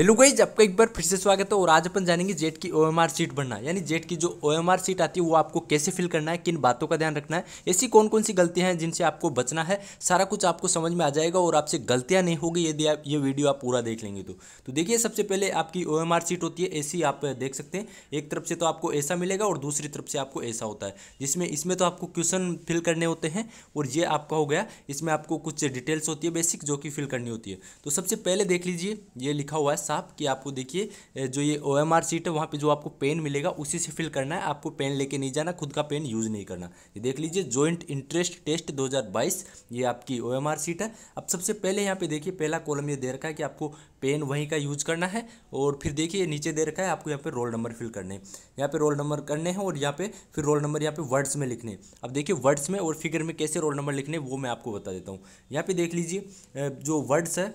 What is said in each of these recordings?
hello guys आपका एक बार फिर से स्वागत है और आज अपन जानेंगे जेट की ओएमआर सीट भरना यानी जेट की जो ओएमआर सीट आती है वो आपको कैसे फिल करना है किन बातों का ध्यान रखना है ऐसी कौन कौन सी गलतियां हैं जिनसे आपको बचना है सारा कुछ आपको समझ में आ जाएगा और आपसे गलतियां नहीं होगी यदि आप ये वीडियो आप पूरा देख लेंगे तो तो देखिए सबसे पहले आपकी ओ सीट होती है ऐसी आप देख सकते हैं एक तरफ से तो आपको ऐसा मिलेगा और दूसरी तरफ से आपको ऐसा होता है जिसमें इसमें तो आपको क्वेश्चन फिल करने होते हैं और ये आपका हो गया इसमें आपको कुछ डिटेल्स होती है बेसिक जो कि फिल करनी होती है तो सबसे पहले देख लीजिए ये लिखा हुआ है साफ कि आपको देखिए जो ये ओ एम आर सीट है वहाँ पर जो आपको पेन मिलेगा उसी से फिल करना है आपको पेन लेके नहीं जाना खुद का पेन यूज़ नहीं करना ये देख लीजिए जॉइंट इंटरेस्ट टेस्ट 2022 ये आपकी ओ एम आर सीट है अब सबसे पहले यहाँ पे देखिए पहला कॉलम ये दे रखा है कि आपको पेन वहीं का यूज करना है और फिर देखिए नीचे दे रखा है आपको यहाँ पर रोल नंबर फिल करने हैं यहाँ पे रोल नंबर करने हैं और यहाँ पे फिर रोल नंबर यहाँ पर वर्ड्स में लिखने अब देखिए वर्ड्स में और फिगर में कैसे रोल नंबर लिखने वो मैं आपको बता देता हूँ यहाँ पे देख लीजिए जो वर्ड्स है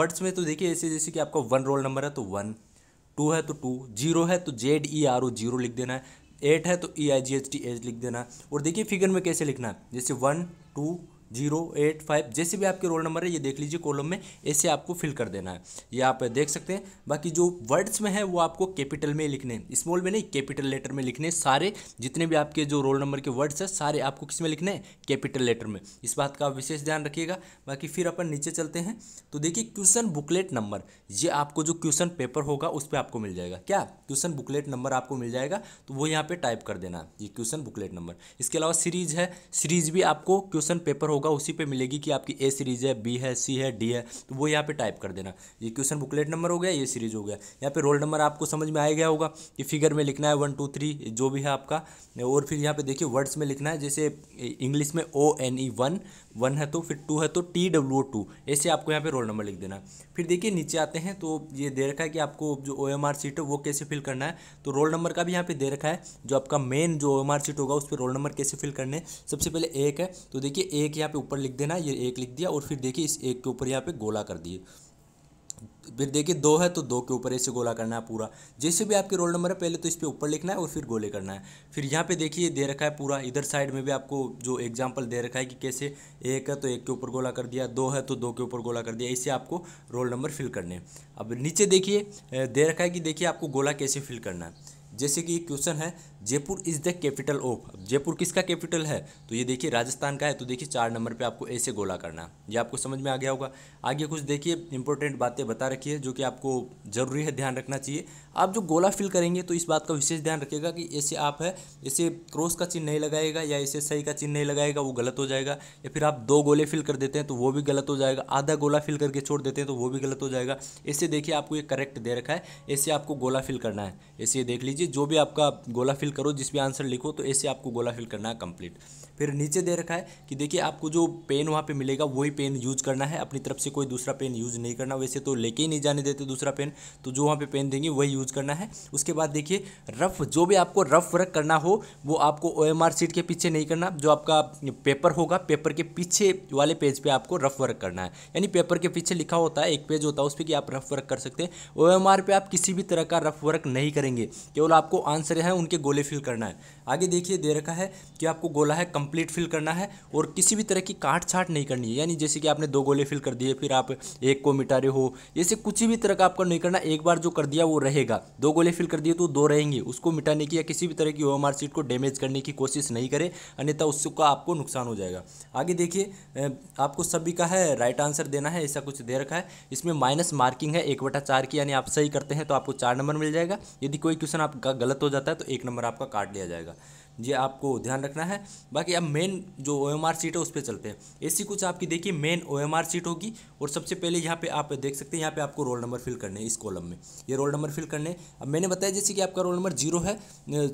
वर्ड्स में तो देखिए ऐसे जैसे कि आपका वन रोल नंबर है तो वन टू है तो टू जीरो है तो Z E R O zero लिख देना है एट है तो E I G H T H लिख देना है और देखिए फिगर में कैसे लिखना है जैसे one two zero eight five जैसे भी आपके रोल नंबर है ये देख लीजिए कॉलम में ऐसे आपको फिल कर देना है ये आप देख सकते हैं बाकी जो वर्ड्स में है वो आपको कैपिटल में लिखने स्मॉल में नहीं कैपिटल लेटर में लिखने सारे जितने भी आपके जो रोल नंबर के वर्ड्स हैं सारे आपको किस में लिखने हैं कैपिटल लेटर में इस बात का आप विशेष ध्यान रखिएगा बाकी फिर अपन नीचे चलते हैं तो देखिए क्वेश्चन बुकलेट नंबर ये आपको जो क्वेश्चन पेपर होगा उस पर आपको मिल जाएगा क्या क्वेश्चन बुकलेट नंबर आपको मिल जाएगा तो वो यहाँ पर टाइप कर देना ये क्वेश्चन बुकलेट नंबर इसके अलावा सीरीज है सीरीज भी आपको क्वेश्चन पेपर होगा होगा उसी पे मिलेगी कि आपकी ए सीरीज़ है बी है सी है डी है तो वो यहाँ पे टाइप कर देना ये क्वेश्चन बुकलेट नंबर हो गया ये सीरीज़ हो गया यहाँ पे रोल नंबर आपको समझ में आ गया होगा कि फिगर में लिखना है वन टू थ्री जो भी है आपका और फिर यहाँ पर देखिए वर्ड्स में लिखना है जैसे इंग्लिश में O N E one one है तो फिर टू है तो टी डब्ल्यू टू ऐसे आपको यहाँ पे रोल नंबर लिख देना है फिर देखिए नीचे आते हैं तो ये दे रखा है कि आपको जो ओ एम आर सीट है वो कैसे फिल करना है तो रोल नंबर का भी यहाँ पे दे रखा है जो आपका मेन जो ओ एम आर सीट होगा उस पर रोल नंबर कैसे फिल करने है सबसे पहले एक है तो देखिए एक यहाँ पे ऊपर लिख देना ये एक लिख दिया और फिर देखिए इस एक के ऊपर यहाँ पे गोला कर दिए फिर देखिए दो है तो दो के ऊपर ऐसे गोला करना है पूरा जैसे भी आपके रोल नंबर है पहले तो इस पर ऊपर लिखना है और फिर गोले करना है फिर यहाँ पे देखिए दे रखा है पूरा इधर साइड में भी आपको जो एग्जाम्पल दे रखा है कि कैसे एक है तो एक के ऊपर गोला कर दिया दो है तो दो के ऊपर गोला कर दिया इससे आपको रोल नंबर फिल करने अब नीचे देखिए दे रखा है कि देखिए आपको गोला कैसे फिल करना है जैसे कि क्वेश्चन है Jaipur is the capital of Jaipur किसका कैपिटल है तो ये देखिए राजस्थान का है तो देखिए चार नंबर पे आपको ऐसे गोला करना ये आपको समझ में आ गया होगा आगे कुछ देखिए इंपॉर्टेंट बातें बता रखी है जो कि आपको ज़रूरी है ध्यान रखना चाहिए आप जो गोला फिल करेंगे तो इस बात का विशेष ध्यान रखिएगा कि ऐसे आप है ऐसे क्रॉस का चिन्ह नहीं लगाएगा या ऐसे सही का चिन्ह नहीं लगाएगा वो गलत हो जाएगा या फिर आप दो गोले फिल कर देते हैं तो वो भी गलत हो जाएगा आधा गोला फिल करके छोड़ देते हैं तो वो भी गलत हो जाएगा ऐसे देखिए आपको ये करेक्ट दे रखा है ऐसे आपको गोला फिल करना है ऐसे देख लीजिए जो भी आपका गोला फिल फिल करो जिस भी आंसर लिखो तो ऐसे आपको गोला फिल करना है कंप्लीट फिर नीचे दे रखा है कि देखिए आपको जो पेन वहाँ पे मिलेगा वही पेन यूज़ करना है अपनी तरफ से कोई दूसरा पेन यूज़ नहीं करना वैसे तो लेके ही नहीं जाने देते दूसरा पेन तो जो वहाँ पे पेन देंगे वही यूज़ करना है उसके बाद देखिए रफ़ जो भी आपको रफ़ वर्क करना हो वो आपको ओ शीट के पीछे नहीं करना जो आपका पेपर होगा पेपर के पीछे वाले पेज पर पे आपको रफ़ वर्क करना है यानी पेपर के पीछे लिखा होता है एक पेज होता है उस पर कि आप रफ़ वर्क कर सकते हैं ओ पे आप किसी भी तरह का रफ़ वर्क नहीं करेंगे केवल आपको आंसर है उनके गोले फिल करना है आगे देखिए दे रखा है कि आपको गोला है कंप कंप्लीट फिल करना है और किसी भी तरह की काट छाट नहीं करनी है यानी जैसे कि आपने दो गोले फिल कर दिए फिर आप एक को मिटा रहे हो ऐसे कुछ भी तरह का आपका नहीं करना एक बार जो कर दिया वो रहेगा दो गोले फिल कर दिए तो दो रहेंगे उसको मिटाने की या किसी भी तरह की ओ मार्कशीट को डैमेज करने की कोशिश नहीं करें अन्यथा उसका आपको नुकसान हो जाएगा आगे देखिए आपको सभी का है राइट आंसर देना है ऐसा कुछ दे रखा है इसमें माइनस मार्किंग है एक बटा चार की यानी आप सही करते हैं तो आपको चार नंबर मिल जाएगा यदि कोई क्वेश्चन आपका गलत हो जाता है तो एक नंबर आपका काट लिया जाएगा ये आपको ध्यान रखना है बाकी अब मेन जो ओ एम आर सीट है उस पर चलते हैं ऐसी कुछ आपकी देखिए main O M R sheet होगी और सबसे पहले यहाँ पे आप देख सकते हैं यहाँ पे आपको रोल नंबर फिल करने हैं इस कॉलम में ये रोल नंबर फिल करने अब मैंने बताया जैसे कि आपका रोल नंबर जीरो है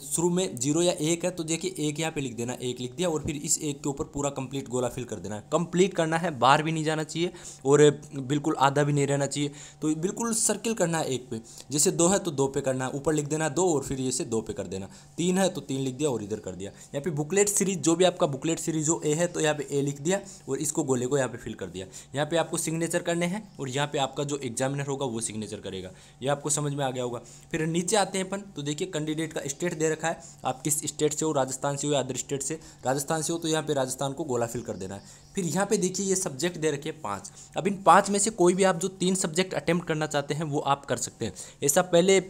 शुरू में जीरो या एक है तो देखिए एक यहाँ पे लिख देना एक लिख दिया और फिर इस एक के ऊपर पूरा कंप्लीट गोला फिल कर देना है कंप्लीट करना है बाहर भी नहीं जाना चाहिए और बिल्कुल आधा भी नहीं रहना चाहिए तो बिल्कुल सर्किल करना है एक पे जैसे दो है तो दो पे करना है ऊपर लिख देना दो और फिर जैसे दो पे कर देना तीन है तो तीन लिख दिया और इधर इधर कर दिया यहाँ पे बुकलेट सीरीज जो भी आपका बुकलेट सीरीज हो ए है तो यहाँ पे ए लिख दिया और इसको गोले को यहाँ पे फिल कर दिया यहाँ पे आपको सिग्नेचर करने हैं और यहाँ पे आपका जो एग्जामिनर होगा वो सिग्नेचर करेगा ये आपको समझ में आ गया होगा फिर नीचे आते हैं अपन तो देखिए कैंडिडेट का स्टेट दे रखा है आप किस स्टेट से हो राजस्थान से हो या अदर स्टेट से राजस्थान से हो तो यहाँ पर राजस्थान को गोला फिल कर देना है फिर यहाँ पर देखिए ये सब्जेक्ट दे रखे हैं पाँच अब इन पाँच में से कोई भी आप जो तीन सब्जेक्ट अटैम्प्ट करना चाहते हैं वो आप कर सकते हैं ऐसा पहले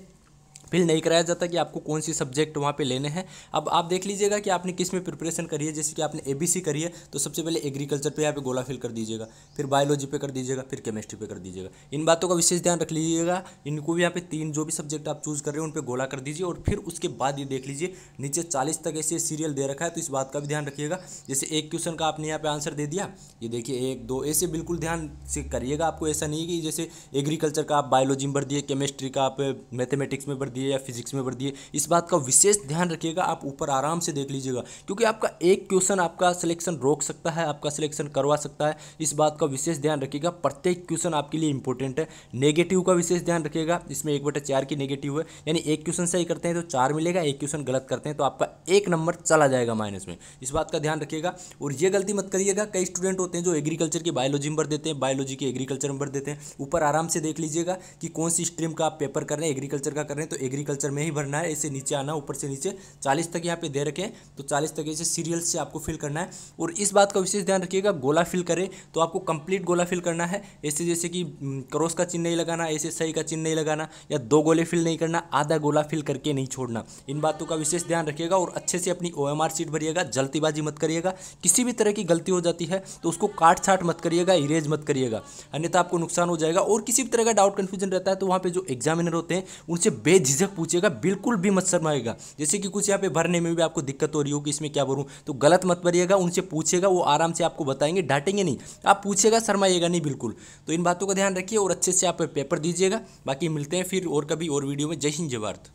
फिल नहीं कराया जाता कि आपको कौन सी सब्जेक्ट वहाँ पे लेने हैं अब आप देख लीजिएगा कि आपने किस में प्रिपरेशन करी है जैसे कि आपने एबीसी करी है तो सबसे पहले एग्रीकल्चर पे यहाँ पे गोला फिल कर दीजिएगा फिर बायोलॉजी पे कर दीजिएगा फिर केमिस्ट्री पे कर दीजिएगा इन बातों का विशेष ध्यान रख लीजिएगा इनको भी यहाँ पे तीन जो भी सब्जेक्ट आप चूज़ कर रहे हैं उन पर गोला कर दीजिए और फिर उसके बाद ये देख लीजिए नीचे चालीस तक ऐसे सीरियल दे रखा है तो इस बात का भी ध्यान रखिएगा जैसे एक क्वेश्चन का आपने यहाँ पर आंसर दे दिया ये देखिए एक दो ऐसे बिल्कुल ध्यान से करिएगा आपको ऐसा नहीं है कि जैसे एग्रीकल्चर का आप बायोलॉजी में भर दिए केमिस्ट्री का आप मैथमेटिक्स में भर दिए या फिजिक्स में भर दिए इस बात का विशेष ध्यान रखिएगा आप ऊपर आराम से देख लीजिएगा क्योंकि आपका एक क्वेश्चन आपका सिलेक्शन रोक सकता है आपका सिलेक्शन करवा सकता है इस बात का विशेष ध्यान रखिएगा प्रत्येक क्वेश्चन आपके लिए इंपॉर्टेंट है नेगेटिव का विशेष ध्यान रखिएगा इसमें एक बटे चार की नेगेटिव है यानी एक क्वेश्चन सही करते हैं तो चार मिलेगा एक क्वेश्चन गलत करते हैं तो आपका एक नंबर चला जाएगा माइनस में इस बात का ध्यान रखिएगा और ये गलती मत करिएगा कई स्टूडेंट होते हैं जो एग्रीकल्चर की बायोलॉजी में भर देते हैं बायोलॉजी के एग्रीकल्चर में भर देते हैं ऊपर आराम से देख लीजिएगा कि कौन सी स्ट्रीम का आप पेपर कर रहे हैं एग्रीकल्चर का कर रहे हैं तो एग्रीकल्चर में ही भरना है इसे नीचे आना ऊपर से नीचे चालीस तक यहाँ पे दे रखे हैं तो चालीस तक इसे सीरियल से आपको फिल करना है और इस बात का विशेष ध्यान रखिएगा गोला फिल करें तो आपको कंप्लीट गोला फिल करना है ऐसे जैसे कि क्रॉस का चिन्ह नहीं लगाना ऐसे सही का चिन्ह नहीं लगाना या दो गोले फिल नहीं करना आधा गोला फिल करके नहीं छोड़ना इन बातों का विशेष ध्यान रखिएगा और अच्छे से अपनी ओ सीट भरिएगा जल्दीबाजी मत करिएगा किसी भी तरह की गलती हो जाती है तो उसको काट छाट मत करिएगा इरेज मत करिएगा अन्यथा आपको नुकसान हो जाएगा और किसी भी तरह का डाउट कन्फ्यूजन रहता है तो वहाँ पर जो एग्जामिनर होते हैं उनसे बेझिझ झिझक पूछेगा बिल्कुल भी मत शर्माएगा जैसे कि कुछ यहाँ पे भरने में भी आपको दिक्कत हो रही होगी इसमें क्या भरूँ तो गलत मत भरिएगा उनसे पूछेगा वो आराम से आपको बताएंगे डांटेंगे नहीं आप पूछेगा शर्माइएगा नहीं बिल्कुल तो इन बातों का ध्यान रखिए और अच्छे से आप पेपर दीजिएगा बाकी मिलते हैं फिर और कभी और वीडियो में जय हिंद जय भारत